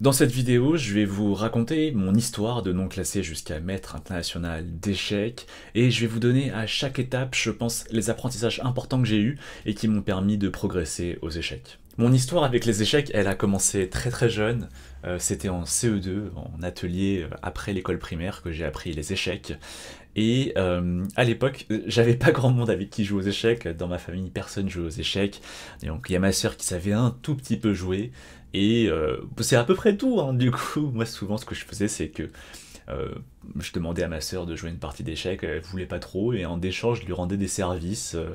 Dans cette vidéo, je vais vous raconter mon histoire de non classé jusqu'à maître international d'échecs et je vais vous donner à chaque étape, je pense, les apprentissages importants que j'ai eus et qui m'ont permis de progresser aux échecs. Mon histoire avec les échecs, elle a commencé très très jeune. Euh, c'était en CE2, en atelier euh, après l'école primaire que j'ai appris les échecs. Et euh, à l'époque, j'avais pas grand monde avec qui jouer aux échecs. Dans ma famille, personne jouait aux échecs. Et donc il y a ma sœur qui savait un tout petit peu jouer, et euh, c'est à peu près tout, hein, du coup. Moi, souvent, ce que je faisais, c'est que euh, je demandais à ma sœur de jouer une partie d'échecs, elle voulait pas trop, et en échange, je lui rendais des services. Euh,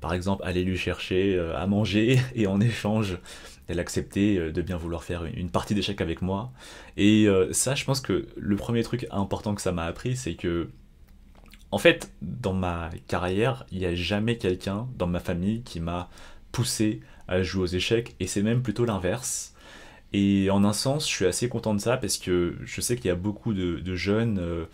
par exemple, aller lui chercher à manger, et en échange, elle acceptait de bien vouloir faire une partie d'échecs avec moi. Et ça, je pense que le premier truc important que ça m'a appris, c'est que en fait, dans ma carrière, il n'y a jamais quelqu'un dans ma famille qui m'a poussé à jouer aux échecs, et c'est même plutôt l'inverse. Et en un sens, je suis assez content de ça parce que je sais qu'il y a beaucoup de, jeunes euh,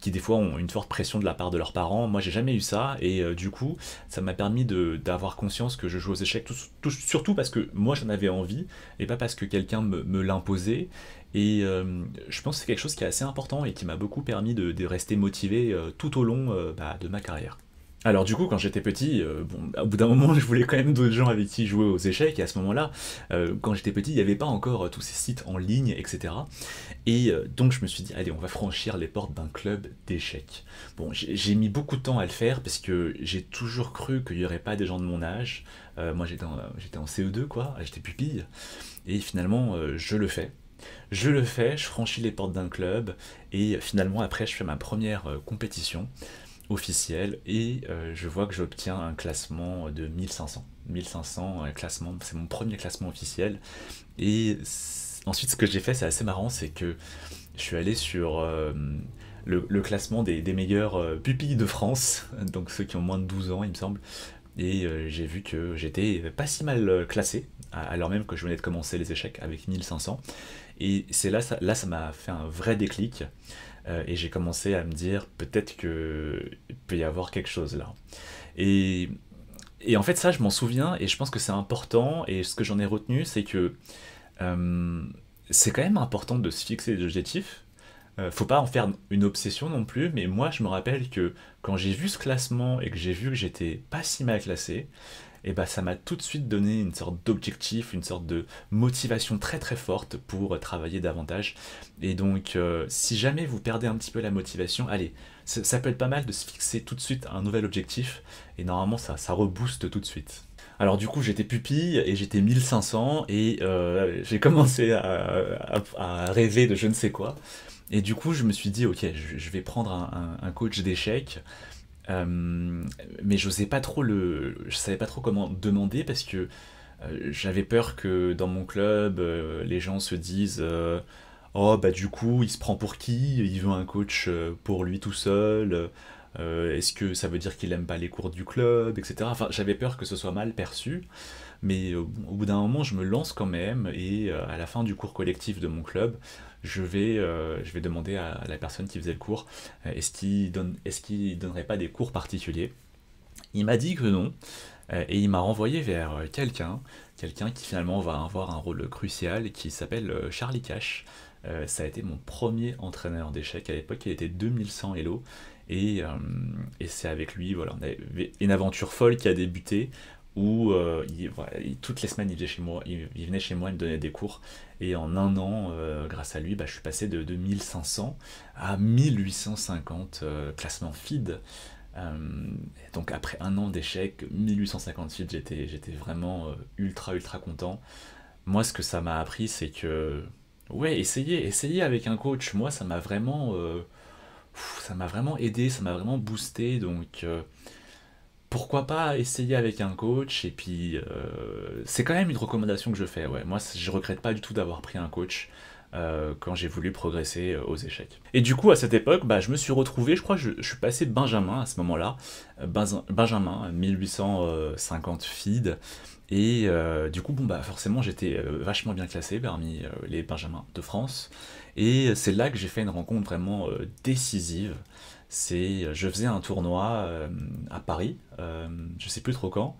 qui des fois ont une forte pression de la part de leurs parents. Moi, j'ai jamais eu ça et euh, du coup, ça m'a permis d'avoir conscience que je joue aux échecs, surtout parce que moi j'en avais envie et pas parce que quelqu'un me, l'imposait. Et euh, je pense que c'est quelque chose qui est assez important et qui m'a beaucoup permis de, rester motivé tout au long bah, de ma carrière. Alors du coup, quand j'étais petit, euh, bon, bah, au bout d'un moment, je voulais quand même d'autres gens avec qui jouer aux échecs. Et à ce moment-là, euh, quand j'étais petit, il n'y avait pas encore euh, tous ces sites en ligne, etc. Et donc je me suis dit, allez, on va franchir les portes d'un club d'échecs. Bon, j'ai mis beaucoup de temps à le faire parce que j'ai toujours cru qu'il n'y aurait pas des gens de mon âge. moi, j'étais en, en, CE2, quoi. J'étais pupille. Et finalement, je le fais. Je le fais, je franchis les portes d'un club et finalement après je fais ma première compétition officiel et euh, je vois que j'obtiens un classement de 1500 1500 euh, classement c'est mon premier classement officiel et ensuite ce que j'ai fait c'est assez marrant c'est que je suis allé sur euh, le, classement des, des meilleurs pupilles de France donc ceux qui ont moins de 12 ans il me semble et j'ai vu que j'étais pas si mal classé alors même que je venais de commencer les échecs avec 1500 et c'est là là ça m'a fait un vrai déclic euh, et j'ai commencé à me dire peut-être qu'il peut y avoir quelque chose là. Et, et en fait ça je m'en souviens et je pense que c'est important et ce que j'en ai retenu c'est que euh, c'est quand même important de se fixer des objectifs. ne euh, faut pas en faire une obsession non plus, mais moi je me rappelle que quand j'ai vu ce classement et que j'ai vu que j'étais pas si mal classé, et ben ça m'a tout de suite donné une sorte d'objectif, une sorte de motivation très très forte pour travailler davantage. Et donc, euh, si jamais vous perdez un petit peu la motivation, allez, ça, peut être pas mal de se fixer tout de suite un nouvel objectif, et normalement ça, ça rebooste tout de suite. Alors du coup j'étais pupille et j'étais 1500 et euh, j'ai commencé à, rêver de je ne sais quoi. Et du coup je me suis dit ok je, vais prendre un, un coach d'échecs euh, mais j'osais pas trop le. Je savais pas trop comment demander parce que euh, j'avais peur que dans mon club, euh, les gens se disent Oh, bah du coup, il se prend pour qui Il veut un coach pour lui tout seul Est-ce que ça veut dire qu'il aime pas les cours du club Etc. Enfin, j'avais peur que ce soit mal perçu mais euh, au bout d'un moment, je me lance quand même, et euh, à la fin du cours collectif de mon club, je vais, euh, je vais demander à la personne qui faisait le cours, est-ce qu'il donne, est donnerait pas des cours particuliers Il m'a dit que non, et il m'a renvoyé vers quelqu'un, quelqu'un qui finalement va avoir un rôle crucial, qui s'appelle Charlie Cash. ça a été mon premier entraîneur d'échecs. À l'époque, il était 2100 Elo. Et, et c'est avec lui, voilà, on une aventure folle qui a débuté où euh, toutes les semaines il venait, chez moi, il, venait chez moi, me donnait des cours. Et en un an, euh, grâce à lui, bah, je suis passé de, 1500 à 1850 euh, classement feed. donc après un an d'échec, 1850 feed, j'étais vraiment ultra ultra content. Moi, ce que ça m'a appris, c'est que ouais, essayez, essayez avec un coach. Moi, ça m'a vraiment, ça m'a vraiment aidé, ça m'a vraiment boosté. Donc pourquoi pas essayer avec un coach et puis euh, c'est quand même une recommandation que je fais ouais moi je regrette pas du tout d'avoir pris un coach euh, quand j'ai voulu progresser euh, aux échecs et du coup à cette époque bah je me suis retrouvé je crois que je suis passé Benjamin à ce moment là Benjamin 1850 feed et du coup bon bah forcément j'étais vachement bien classé parmi les Benjamins de France et c'est là que j'ai fait une rencontre vraiment décisive c'est euh, je faisais un tournoi euh, à Paris, euh, je sais plus trop quand,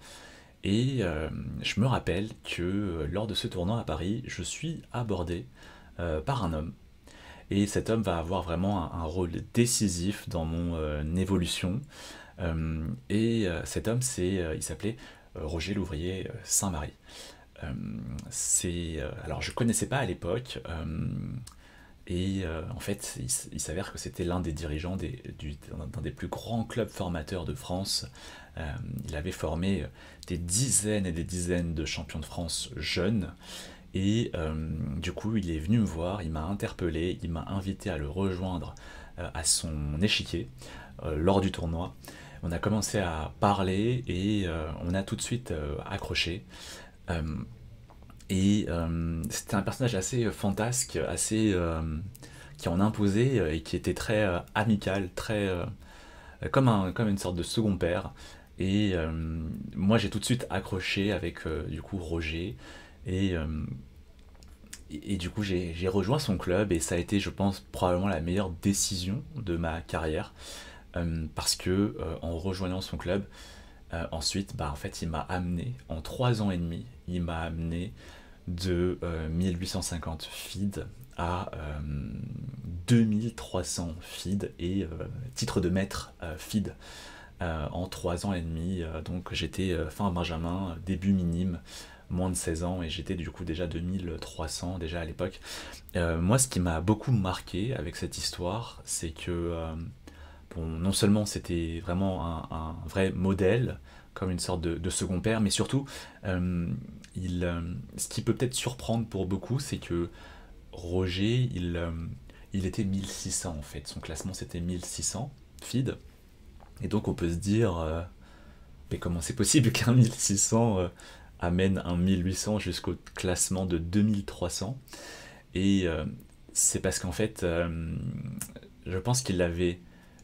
et je me rappelle que lors de ce tournoi à Paris, je suis abordé par un homme. Et cet homme va avoir vraiment un, rôle décisif dans mon évolution. et cet homme, c'est, il s'appelait Roger Louvrier Saint-Marie. c'est, alors je connaissais pas à l'époque. Et euh, en fait, il, s'avère que c'était l'un des dirigeants d'un des, plus grands clubs formateurs de France. Euh, il avait formé euh, des dizaines et des dizaines de champions de France jeunes. Et du coup, il est venu me voir, il m'a interpellé, il m'a invité à le rejoindre à son échiquier lors du tournoi. On a commencé à parler et on a tout de suite accroché. Et euh, c'était un personnage assez euh, fantasque, assez euh, qui en imposait et qui était très amical, très comme, un, comme une sorte de second père. Et moi j'ai tout de suite accroché avec du coup Roger et, et, du coup j'ai rejoint son club et ça a été je pense probablement la meilleure décision de ma carrière parce que en rejoignant son club ensuite bah en fait il m'a amené en trois ans et demi il m'a amené de 1850 euh, feeds à 2300 euh, feeds et euh, titre de maître feed en 3 ans et demi. donc j'étais fin Benjamin, début minime, moins de 16 ans et j'étais du coup déjà 2300 déjà à l'époque. moi ce qui m'a beaucoup marqué avec cette histoire c'est que non seulement c'était vraiment un vrai modèle comme une sorte de, second père, mais surtout, euh, il, euh, ce qui peut peut-être surprendre pour beaucoup, c'est que Roger, il, euh, il était 1600 en fait, son classement c'était 1600 feed, et donc on peut se dire, mais comment c'est possible qu'un 1600 amène un 1800 jusqu'au classement de 2300 Et c'est parce qu'en fait, je pense qu'il avait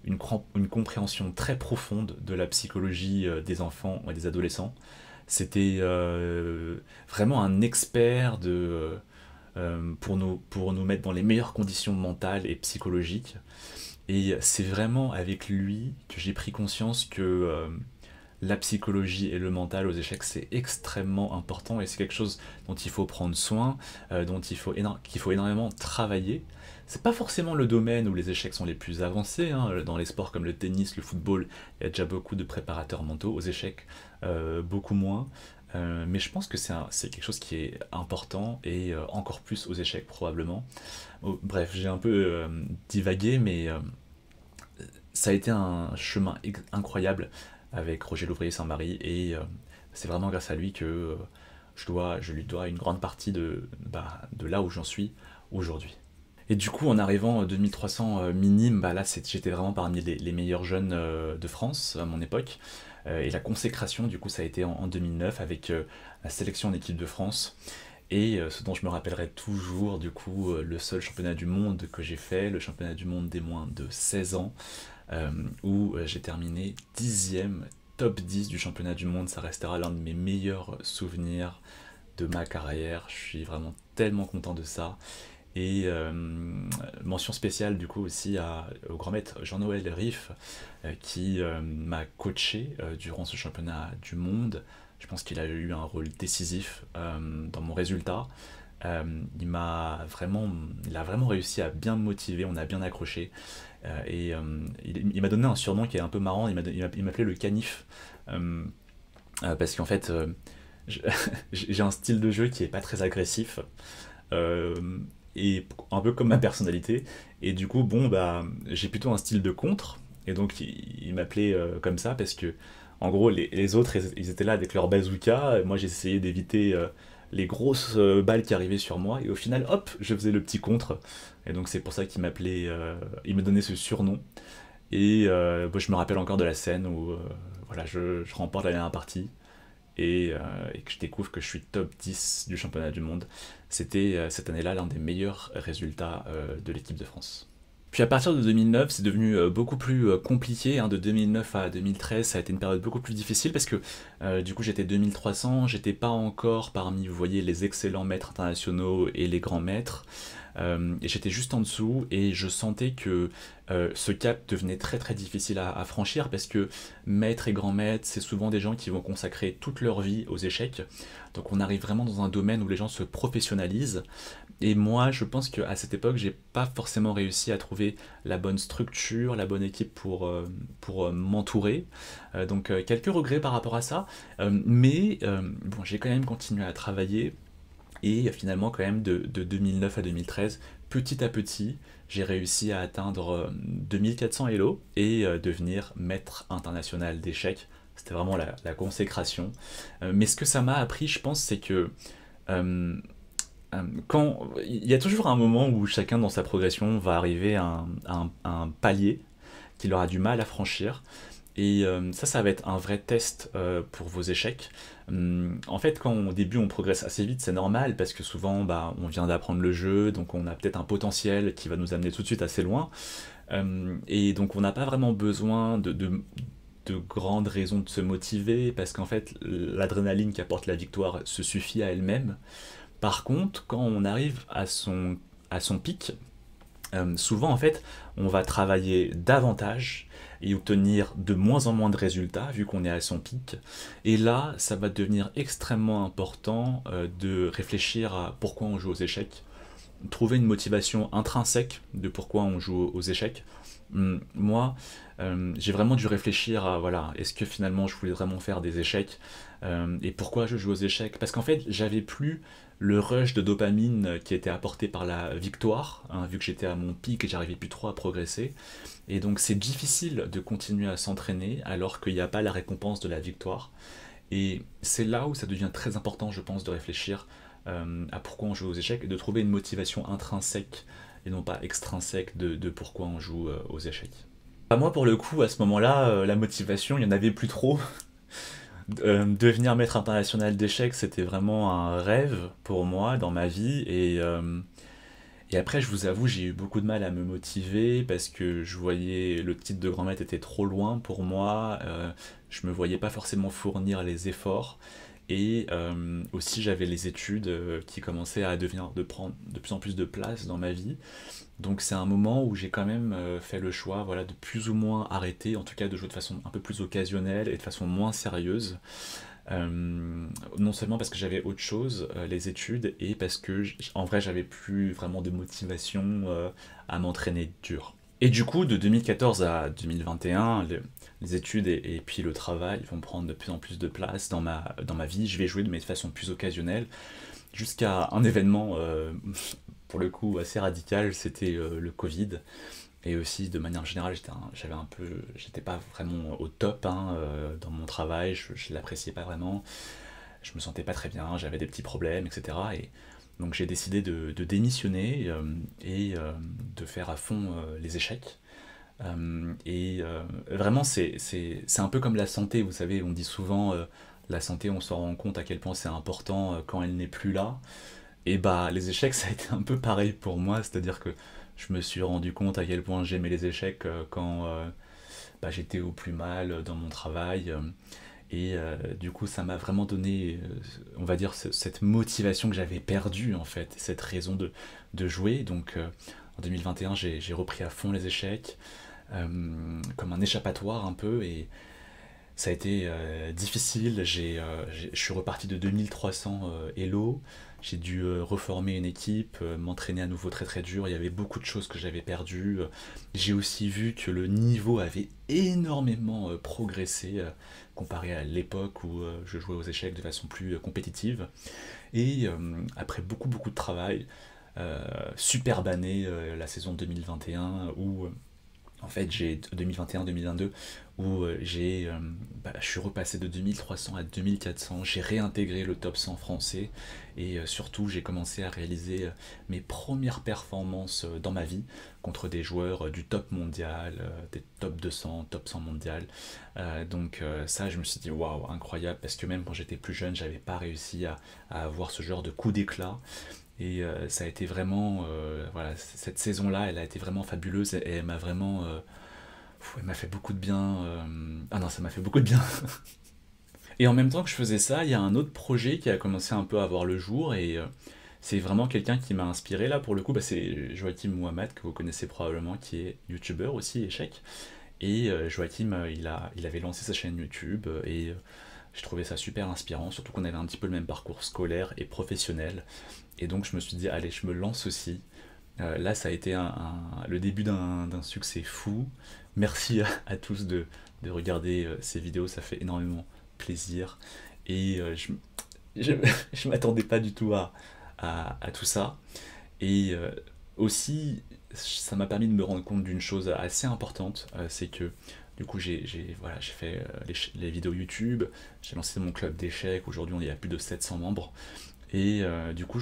une, une, compréhension très profonde de la psychologie euh, des enfants et des adolescents. C'était euh, vraiment un expert de, euh, pour, nous, pour nous mettre dans les meilleures conditions mentales et psychologiques. Et c'est vraiment avec lui que j'ai pris conscience que la psychologie et le mental aux échecs, c'est extrêmement important et c'est quelque chose dont il faut prendre soin, euh, dont il faut, qu'il faut énormément travailler. C'est pas forcément le domaine où les échecs sont les plus avancés. Hein, dans les sports comme le tennis, le football, il y a déjà beaucoup de préparateurs mentaux aux échecs, euh, beaucoup moins. Euh, mais je pense que c'est quelque chose qui est important et encore plus aux échecs probablement. bref, j'ai un peu divagué, mais ça a été un chemin incroyable avec Roger Louvrier Saint-Marie et euh, c'est vraiment grâce à lui que euh, je, dois, je lui dois une grande partie de, bah, de là où j'en suis aujourd'hui. Et du coup, en arrivant 2300 euh, minimes, bah, là j'étais vraiment parmi les, meilleurs jeunes de France à mon époque. et la consécration, du coup, ça a été en, 2009 avec la sélection en équipe de France. Et ce dont je me rappellerai toujours, du coup, le seul championnat du monde que j'ai fait, le championnat du monde des moins de 16 ans, euh, où euh, j'ai terminé 10 dixième top 10 du championnat du monde. Ça restera l'un de mes meilleurs souvenirs de ma carrière. Je suis vraiment tellement content de ça. Et euh, mention spéciale du coup aussi au grand maître Jean-Noël Riff qui m'a coaché durant ce championnat du monde. Je pense qu'il a eu un rôle décisif dans mon résultat. Euh, il m'a vraiment, il a vraiment réussi à bien me motiver, on a bien accroché. Euh, et euh, il, m'a donné un surnom qui est un peu marrant, il m'appelait le canif. parce qu'en fait, j'ai un style de jeu qui est pas très agressif. et un peu comme ma personnalité. Et du coup, bon, bah, j'ai plutôt un style de contre. Et donc, il, m'appelait comme ça parce que, en gros, les, les, autres, ils étaient là avec leur bazooka. Et moi, j'essayais d'éviter les grosses euh, balles qui arrivaient sur moi, et au final, hop, je faisais le petit contre. Et donc c'est pour ça qu'il m'appelait, euh, il me donnait ce surnom. Et euh, je me rappelle encore de la scène où voilà, je, remporte la dernière partie et, et, que je découvre que je suis top 10 du championnat du monde. C'était cette année-là l'un des meilleurs résultats de l'équipe de France. Puis à partir de 2009, c'est devenu euh, beaucoup plus euh, compliqué. Hein, de 2009 à 2013, ça a été une période beaucoup plus difficile parce que euh, du coup j'étais 2300, j'étais pas encore parmi, vous voyez, les excellents maîtres internationaux et les grands maîtres. Euh, et j'étais juste en dessous et je sentais que euh, ce cap devenait très très difficile à, franchir parce que maître et grand maître, c'est souvent des gens qui vont consacrer toute leur vie aux échecs. Donc on arrive vraiment dans un domaine où les gens se professionnalisent. Et moi, je pense qu'à cette époque, j'ai pas forcément réussi à trouver la bonne structure, la bonne équipe pour, euh, pour m'entourer. donc quelques regrets par rapport à ça. mais bon, j'ai quand même continué à travailler. Et finalement, quand même, de, 2009 à 2013, petit à petit, j'ai réussi à atteindre 2400 euh, Elo et euh, devenir maître international d'échecs. C'était vraiment la, consécration. Euh, mais ce que ça m'a appris, je pense, c'est que quand il y a toujours un moment où chacun dans sa progression va arriver à un palier qu'il aura du mal à franchir. Et euh, ça, ça va être un vrai test euh, pour vos échecs. Hum, en fait, quand au début on progresse assez vite, c'est normal parce que souvent bah, on vient d'apprendre le jeu, donc on a peut-être un potentiel qui va nous amener tout de suite assez loin. Hum, et donc on n'a pas vraiment besoin de, grandes raisons de se motiver parce qu'en fait l'adrénaline qui apporte la victoire se suffit à elle-même. Par contre, quand on arrive à son, à son pic, euh, souvent en fait on va travailler davantage et obtenir de moins en moins de résultats vu qu'on est à son pic et là ça va devenir extrêmement important euh, de réfléchir à pourquoi on joue aux échecs trouver une motivation intrinsèque de pourquoi on joue aux échecs hum, moi euh, j'ai vraiment dû réfléchir à voilà est-ce que finalement je voulais vraiment faire des échecs euh, et pourquoi je joue aux échecs Parce qu'en fait, j'avais plus le rush de dopamine qui était apporté par la victoire, hein, vu que j'étais à mon pic et j'arrivais plus trop à progresser. Et donc, c'est difficile de continuer à s'entraîner alors qu'il n'y a pas la récompense de la victoire. Et c'est là où ça devient très important, je pense, de réfléchir euh, à pourquoi on joue aux échecs et de trouver une motivation intrinsèque et non pas extrinsèque de, pourquoi on joue euh, aux échecs. Bah, moi, pour le coup, à ce moment-là, la motivation, il n'y en avait plus trop. Euh, devenir maître international d'échecs, c'était vraiment un rêve pour moi dans ma vie. Euh, et, après, je vous avoue, j'ai eu beaucoup de mal à me motiver parce que je voyais le titre de grand maître était trop loin pour moi. Euh, je me voyais pas forcément fournir les efforts et euh, aussi j'avais les études euh, qui commençaient à devenir de prendre de plus en plus de place dans ma vie donc c'est un moment où j'ai quand même euh, fait le choix voilà de plus ou moins arrêter en tout cas de jouer de façon un peu plus occasionnelle et de façon moins sérieuse non seulement parce que j'avais autre chose, les études, et parce que en vrai j'avais plus vraiment de motivation à m'entraîner dur. Et du coup, de 2014 à 2021, les, études et, puis le travail vont prendre de plus en plus de place dans ma, dans ma vie. Je vais jouer de, façon plus occasionnelle, jusqu'à un événement, euh, pour le coup, assez radical, c'était euh, le Covid. Et aussi, de manière générale, j'étais peu, j'étais pas vraiment au top hein, euh, dans mon travail, je, l'appréciais pas vraiment, je me sentais pas très bien, j'avais des petits problèmes, etc. Donc j'ai décidé de, démissionner euh, et euh, de faire à fond euh, les échecs. et vraiment, c'est un peu comme la santé, vous savez, on dit souvent la santé, on s'en rend compte à quel point c'est important quand elle n'est plus là. Et bah les échecs, ça a été un peu pareil pour moi, c'est-à-dire que je me suis rendu compte à quel point j'aimais les échecs quand bah, j'étais au plus mal dans mon travail. Et euh, du coup, ça m'a vraiment donné, euh, on va dire, cette motivation que j'avais perdue, en fait, cette raison de, jouer. Donc, euh, en 2021, j'ai repris à fond les échecs, comme un échappatoire un peu, et ça a été difficile. Je suis reparti de 2300 Elo j'ai dû euh, reformer une équipe, euh, m'entraîner à nouveau très très dur, il y avait beaucoup de choses que j'avais perdues. J'ai aussi vu que le niveau avait énormément euh, progressé comparé à l'époque où je jouais aux échecs de façon plus compétitive. Et après beaucoup beaucoup de travail, super année, la saison 2021 où en fait j'ai 2021 2022 où euh, j'ai euh, bah, je suis repassé de 2300 à 2400 j'ai réintégré le top 100 français et euh, surtout j'ai commencé à réaliser mes premières performances dans ma vie contre des joueurs du top mondial des top 200 top 100 mondial donc ça je me suis dit waouh incroyable parce que même quand j'étais plus jeune j'avais pas réussi à, à avoir ce genre de coup d'éclat et euh, ça a été vraiment euh, voilà cette saison là elle a été vraiment fabuleuse et elle m'a vraiment euh, elle m'a fait beaucoup de bien ah non ça m'a fait beaucoup de bien et en même temps que je faisais ça il y a un autre projet qui a commencé un peu à voir le jour et c'est vraiment quelqu'un qui m'a inspiré là pour le coup bah, c'est Joachim Mohamed que vous connaissez probablement qui est youtubeur aussi échec et Joachim il a il avait lancé sa chaîne YouTube et je trouvais ça super inspirant, surtout qu'on avait un petit peu le même parcours scolaire et professionnel. Et donc je me suis dit, allez, je me lance aussi. Euh, là, ça a été le début d'un succès fou. Merci à, tous de, regarder euh, ces vidéos, ça fait énormément plaisir. Et euh, je ne m'attendais pas du tout à, à tout ça. Et aussi, ça m'a permis de me rendre compte d'une chose assez importante, c'est que du coup, j'ai voilà, fait euh, les, vidéos YouTube, j'ai lancé mon club d'échecs. Aujourd'hui, on y a plus de 700 membres. Et euh, du coup,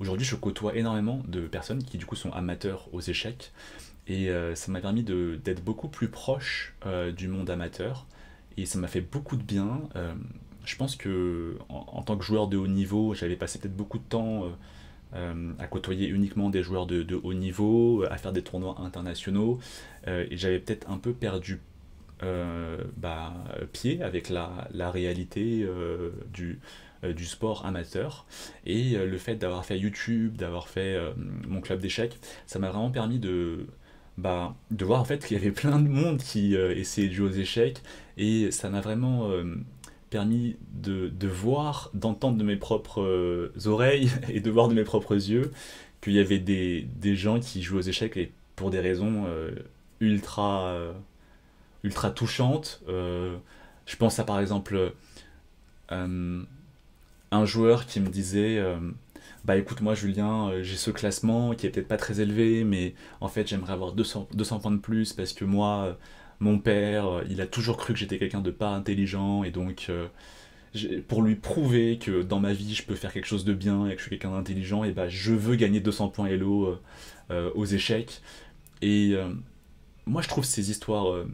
aujourd'hui, je côtoie énormément de personnes qui, du coup, sont amateurs aux échecs. Et euh, ça m'a permis d'être beaucoup plus proche du monde amateur. Et ça m'a fait beaucoup de bien. je pense que, en, tant que joueur de haut niveau, j'avais passé peut-être beaucoup de temps euh, à côtoyer uniquement des joueurs de, haut niveau, à faire des tournois internationaux, euh, et j'avais peut-être un peu perdu euh, bah, pied avec la, réalité du, sport amateur. Et le fait d'avoir fait YouTube, d'avoir fait mon club d'échecs, ça m'a vraiment permis de, bah, de voir en fait qu'il y avait plein de monde qui essayait de jouer aux échecs, et ça m'a vraiment permis de, de voir, d'entendre de mes propres euh, oreilles et de voir de mes propres yeux qu'il y avait des, des, gens qui jouent aux échecs et pour des raisons euh, ultra, euh, ultra touchantes. je pense à par exemple un joueur qui me disait Bah écoute, moi Julien, j'ai ce classement qui est peut-être pas très élevé, mais en fait j'aimerais avoir 200, 200 points de plus parce que moi mon père, euh, il a toujours cru que j'étais quelqu'un de pas intelligent, et donc euh, pour lui prouver que dans ma vie je peux faire quelque chose de bien et que je suis quelqu'un d'intelligent, et eh bah ben, je veux gagner 200 points Hello euh, aux échecs. Et moi je trouve ces histoires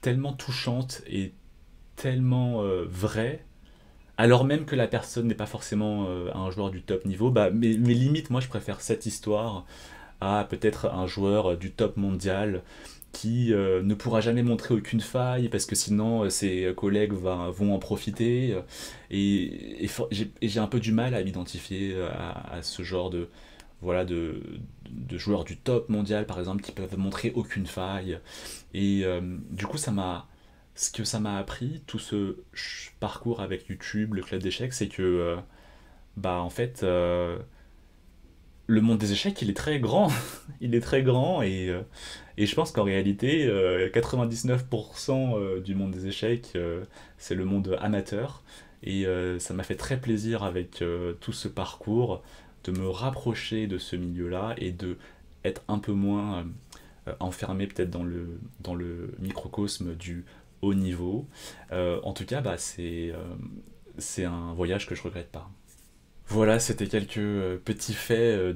tellement touchantes et tellement vraies alors même que la personne n'est pas forcément un joueur du top niveau, bah, mais, limite, moi je préfère cette histoire à peut-être un joueur du top mondial qui euh, ne pourra jamais montrer aucune faille parce que sinon euh, ses collègues vont en profiter. Euh, et, j'ai un peu du mal à m'identifier à, ce genre de, voilà, de, de, joueurs du top mondial, par exemple, qui peuvent montrer aucune faille. Et du coup, ça m'a ce que ça m'a appris, tout ce parcours avec YouTube, le club d'échecs, c'est que, bah, en fait, le monde des échecs, il est très grand. il est très grand et, euh, je pense qu'en réalité, 99% euh, euh, du monde des échecs, c'est le monde amateur. Et ça m'a fait très plaisir avec tout ce parcours de me rapprocher de ce milieu-là et de être un peu moins enfermé peut-être dans le, dans le microcosme du haut niveau. en tout cas, bah, c'est c'est un voyage que je regrette pas. Voilà, c'était quelques euh, petits faits euh,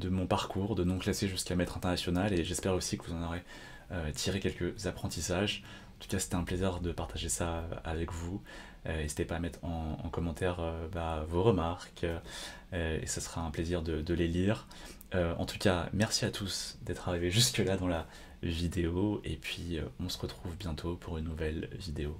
de, mon parcours, de non classé jusqu'à maître international, et j'espère aussi que vous en aurez euh, tiré quelques apprentissages. En tout cas, c'était un plaisir de partager ça avec vous. N'hésitez pas à mettre en, commentaire bah, vos remarques, et ce sera un plaisir de les lire. en tout cas, merci à tous d'être arrivés jusque-là dans la vidéo, et puis on se retrouve bientôt pour une nouvelle vidéo.